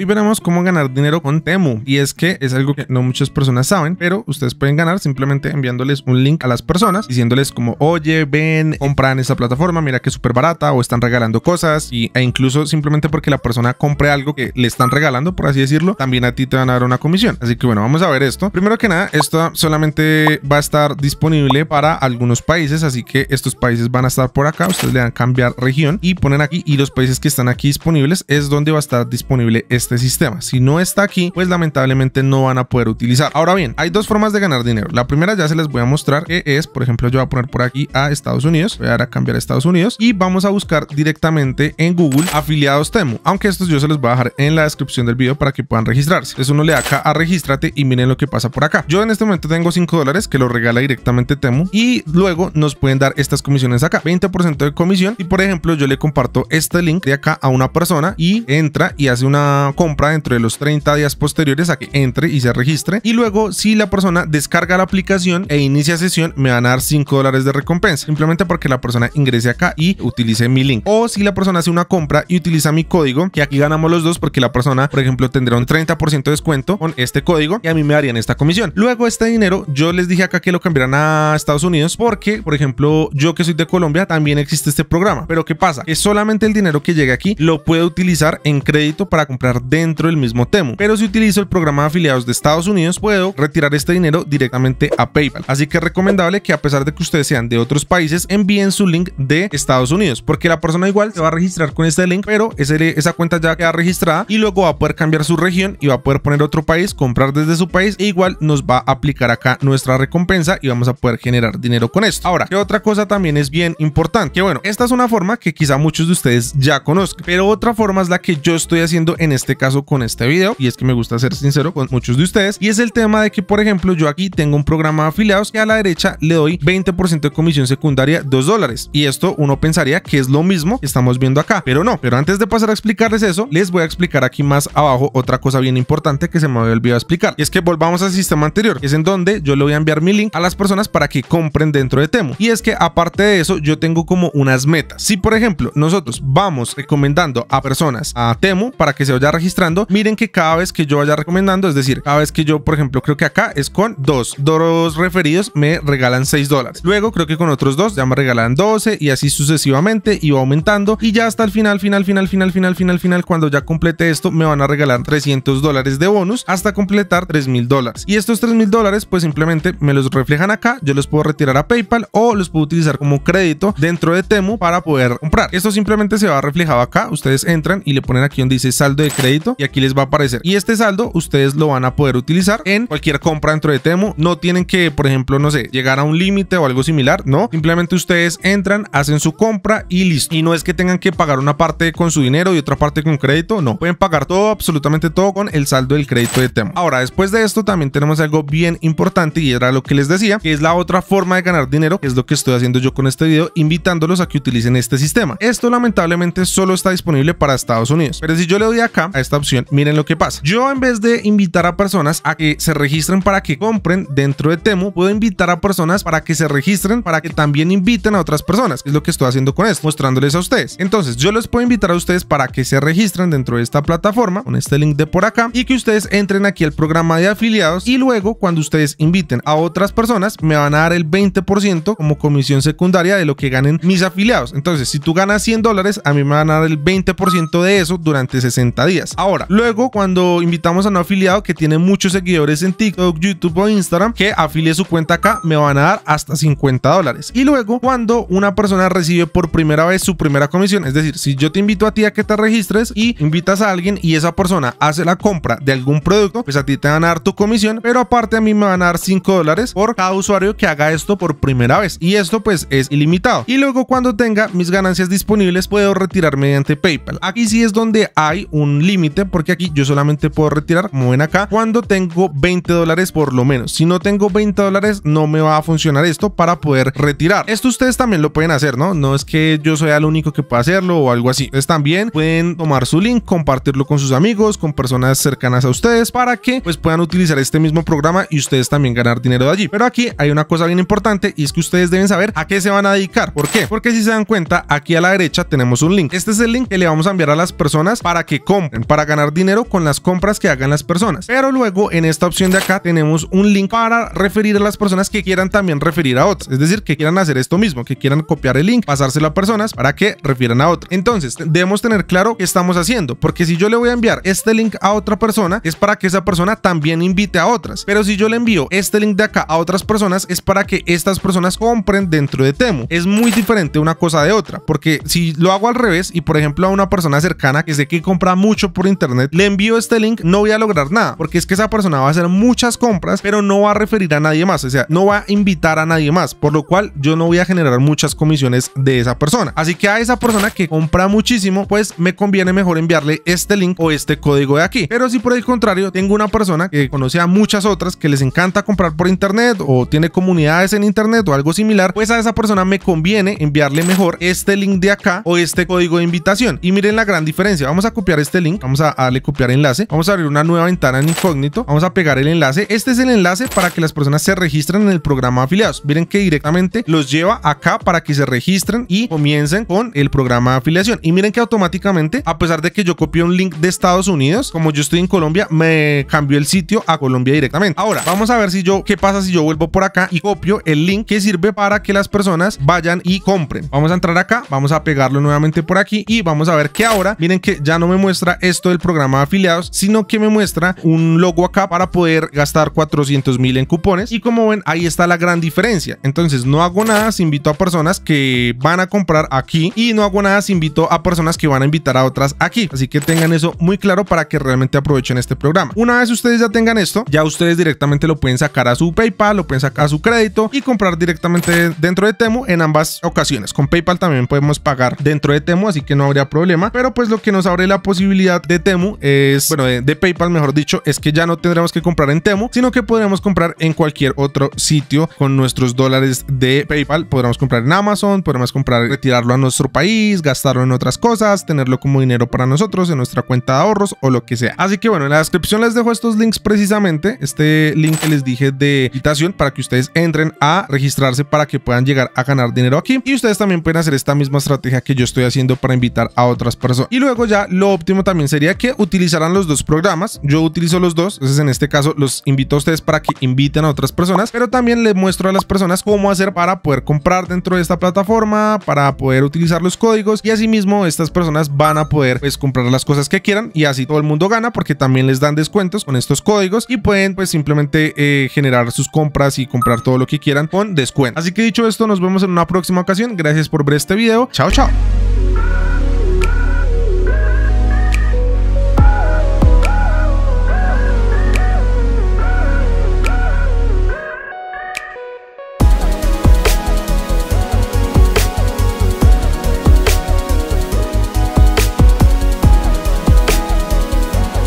Y veremos cómo ganar dinero con Temu y es que es algo que no muchas personas saben, pero ustedes pueden ganar simplemente enviándoles un link a las personas diciéndoles como, oye, ven, compran esta plataforma, mira que es súper barata o están regalando cosas y, e incluso simplemente porque la persona compre algo que le están regalando, por así decirlo, también a ti te van a dar una comisión. Así que bueno, vamos a ver esto. Primero que nada, esto solamente va a estar disponible para algunos países, así que estos países van a estar por acá, ustedes le dan cambiar región y ponen aquí y los países que están aquí disponibles es donde va a estar disponible este este sistema. Si no está aquí, pues lamentablemente no van a poder utilizar. Ahora bien, hay dos formas de ganar dinero. La primera ya se les voy a mostrar que es, por ejemplo, yo voy a poner por aquí a Estados Unidos, voy a cambiar a Estados Unidos y vamos a buscar directamente en Google afiliados Temu, aunque estos yo se los voy a dejar en la descripción del video para que puedan registrarse. Entonces uno le da acá a regístrate y miren lo que pasa por acá. Yo en este momento tengo 5 dólares que lo regala directamente Temu y luego nos pueden dar estas comisiones acá, 20% de comisión y por ejemplo yo le comparto este link de acá a una persona y entra y hace una compra dentro de los 30 días posteriores a que entre y se registre. Y luego, si la persona descarga la aplicación e inicia sesión, me van a dar 5 dólares de recompensa, simplemente porque la persona ingrese acá y utilice mi link. O si la persona hace una compra y utiliza mi código, que aquí ganamos los dos porque la persona, por ejemplo, tendrá un 30% de descuento con este código y a mí me darían esta comisión. Luego, este dinero, yo les dije acá que lo cambiarán a Estados Unidos porque, por ejemplo, yo que soy de Colombia, también existe este programa. Pero ¿qué pasa? Que solamente el dinero que llegue aquí lo puede utilizar en crédito para comprar dentro del mismo Temu. Pero si utilizo el programa de afiliados de Estados Unidos, puedo retirar este dinero directamente a PayPal. Así que es recomendable que a pesar de que ustedes sean de otros países, envíen su link de Estados Unidos, porque la persona igual se va a registrar con este link, pero esa cuenta ya queda registrada y luego va a poder cambiar su región y va a poder poner otro país, comprar desde su país e igual nos va a aplicar acá nuestra recompensa y vamos a poder generar dinero con esto. Ahora, que otra cosa también es bien importante, que bueno, esta es una forma que quizá muchos de ustedes ya conozcan, pero otra forma es la que yo estoy haciendo en este este caso con este video, y es que me gusta ser sincero con muchos de ustedes, y es el tema de que, por ejemplo, yo aquí tengo un programa de afiliados que a la derecha le doy 20% de comisión secundaria, 2 dólares, y esto uno pensaría que es lo mismo que estamos viendo acá, pero no, pero antes de pasar a explicarles eso, les voy a explicar aquí más abajo otra cosa bien importante que se me había olvidado explicar, y es que volvamos al sistema anterior, es en donde yo le voy a enviar mi link a las personas para que compren dentro de Temo, y es que aparte de eso, yo tengo como unas metas, si por ejemplo nosotros vamos recomendando a personas a Temo para que se vaya registrando, miren que cada vez que yo vaya recomendando, es decir, cada vez que yo, por ejemplo, creo que acá es con dos, doros referidos me regalan 6 dólares. Luego creo que con otros dos ya me regalan 12 y así sucesivamente y va aumentando y ya hasta el final, final, final, final, final, final, final, cuando ya complete esto me van a regalar 300 dólares de bonus hasta completar 3 mil dólares. Y estos 3 mil dólares pues simplemente me los reflejan acá, yo los puedo retirar a PayPal o los puedo utilizar como crédito dentro de Temu para poder comprar. Esto simplemente se va reflejado acá, ustedes entran y le ponen aquí donde dice saldo de crédito y aquí les va a aparecer. Y este saldo ustedes lo van a poder utilizar en cualquier compra dentro de Temu. No tienen que, por ejemplo, no sé, llegar a un límite o algo similar, no. Simplemente ustedes entran, hacen su compra y listo. Y no es que tengan que pagar una parte con su dinero y otra parte con crédito, no. Pueden pagar todo, absolutamente todo con el saldo del crédito de Temu. Ahora, después de esto también tenemos algo bien importante y era lo que les decía, que es la otra forma de ganar dinero, que es lo que estoy haciendo yo con este video, invitándolos a que utilicen este sistema. Esto lamentablemente solo está disponible para Estados Unidos. Pero si yo le doy acá esta opción, miren lo que pasa. Yo en vez de invitar a personas a que se registren para que compren dentro de Temu, puedo invitar a personas para que se registren, para que también inviten a otras personas. Es lo que estoy haciendo con esto, mostrándoles a ustedes. Entonces, yo les puedo invitar a ustedes para que se registren dentro de esta plataforma, con este link de por acá, y que ustedes entren aquí al programa de afiliados y luego cuando ustedes inviten a otras personas, me van a dar el 20% como comisión secundaria de lo que ganen mis afiliados. Entonces, si tú ganas 100 dólares, a mí me van a dar el 20% de eso durante 60 días. Ahora, luego cuando invitamos a un afiliado que tiene muchos seguidores en TikTok, YouTube o Instagram que afilie su cuenta acá, me van a dar hasta 50 dólares. Y luego cuando una persona recibe por primera vez su primera comisión, es decir, si yo te invito a ti a que te registres y invitas a alguien y esa persona hace la compra de algún producto, pues a ti te van a dar tu comisión, pero aparte a mí me van a dar 5 dólares por cada usuario que haga esto por primera vez. Y esto pues es ilimitado. Y luego cuando tenga mis ganancias disponibles puedo retirar mediante PayPal. Aquí sí es donde hay un límite porque aquí yo solamente puedo retirar, como ven acá, cuando tengo 20 dólares por lo menos. Si no tengo 20 dólares no me va a funcionar esto para poder retirar. Esto ustedes también lo pueden hacer, ¿no? No es que yo sea el único que pueda hacerlo o algo así. es también pueden tomar su link, compartirlo con sus amigos, con personas cercanas a ustedes para que pues puedan utilizar este mismo programa y ustedes también ganar dinero de allí. Pero aquí hay una cosa bien importante y es que ustedes deben saber a qué se van a dedicar. ¿Por qué? Porque si se dan cuenta, aquí a la derecha tenemos un link. Este es el link que le vamos a enviar a las personas para que compren para ganar dinero con las compras que hagan las personas. Pero luego en esta opción de acá tenemos un link para referir a las personas que quieran también referir a otras. Es decir, que quieran hacer esto mismo, que quieran copiar el link, pasárselo a personas para que refieran a otras. Entonces, debemos tener claro qué estamos haciendo, porque si yo le voy a enviar este link a otra persona, es para que esa persona también invite a otras. Pero si yo le envío este link de acá a otras personas, es para que estas personas compren dentro de temo Es muy diferente una cosa de otra, porque si lo hago al revés y por ejemplo a una persona cercana que sé que compra mucho por internet, le envío este link, no voy a lograr nada, porque es que esa persona va a hacer muchas compras, pero no va a referir a nadie más, o sea, no va a invitar a nadie más, por lo cual yo no voy a generar muchas comisiones de esa persona. Así que a esa persona que compra muchísimo, pues me conviene mejor enviarle este link o este código de aquí. Pero si por el contrario tengo una persona que conoce a muchas otras que les encanta comprar por internet o tiene comunidades en internet o algo similar, pues a esa persona me conviene enviarle mejor este link de acá o este código de invitación. Y miren la gran diferencia, vamos a copiar este link Vamos a darle copiar enlace. Vamos a abrir una nueva ventana en incógnito. Vamos a pegar el enlace. Este es el enlace para que las personas se registren en el programa de afiliados. Miren que directamente los lleva acá para que se registren y comiencen con el programa de afiliación. Y miren que automáticamente, a pesar de que yo copié un link de Estados Unidos, como yo estoy en Colombia, me cambió el sitio a Colombia directamente. Ahora, vamos a ver si yo, qué pasa si yo vuelvo por acá y copio el link que sirve para que las personas vayan y compren. Vamos a entrar acá, vamos a pegarlo nuevamente por aquí y vamos a ver que ahora, miren que ya no me muestra el esto del programa de afiliados, sino que me muestra un logo acá para poder gastar 400 mil en cupones. Y como ven, ahí está la gran diferencia. Entonces, no hago nada si invito a personas que van a comprar aquí y no hago nada si invito a personas que van a invitar a otras aquí. Así que tengan eso muy claro para que realmente aprovechen este programa. Una vez ustedes ya tengan esto, ya ustedes directamente lo pueden sacar a su PayPal, lo pueden sacar a su crédito y comprar directamente dentro de temo en ambas ocasiones. Con PayPal también podemos pagar dentro de Temu, así que no habría problema. Pero pues lo que nos abre la posibilidad de Temu es, bueno, eh, de, PayPal mejor dicho, es que ya no tendremos que comprar en Temu, sino que podremos comprar en cualquier otro sitio con nuestros dólares de PayPal. Podremos comprar en Amazon, podremos comprar, retirarlo a nuestro país, gastarlo en otras cosas, tenerlo como dinero para nosotros en nuestra cuenta de ahorros o lo que sea. Así que bueno, en la descripción les dejo estos links precisamente, este link que les dije de invitación para que ustedes entren a registrarse para que puedan llegar a ganar dinero aquí y ustedes también pueden hacer esta misma estrategia que yo estoy haciendo para invitar a otras personas. Y luego ya lo óptimo también sería que utilizaran los dos programas. Yo utilizo los dos, entonces en este caso los invito a ustedes para que inviten a otras personas, pero también les muestro a las personas cómo hacer para poder comprar dentro de esta plataforma, para poder utilizar los códigos y asimismo estas personas van a poder pues comprar las cosas que quieran y así todo el mundo gana porque también les dan descuentos con estos códigos y pueden pues simplemente eh, generar sus compras y comprar todo lo que quieran con descuento. Así que dicho esto, nos vemos en una próxima ocasión. Gracias por ver este video. Chao, chao.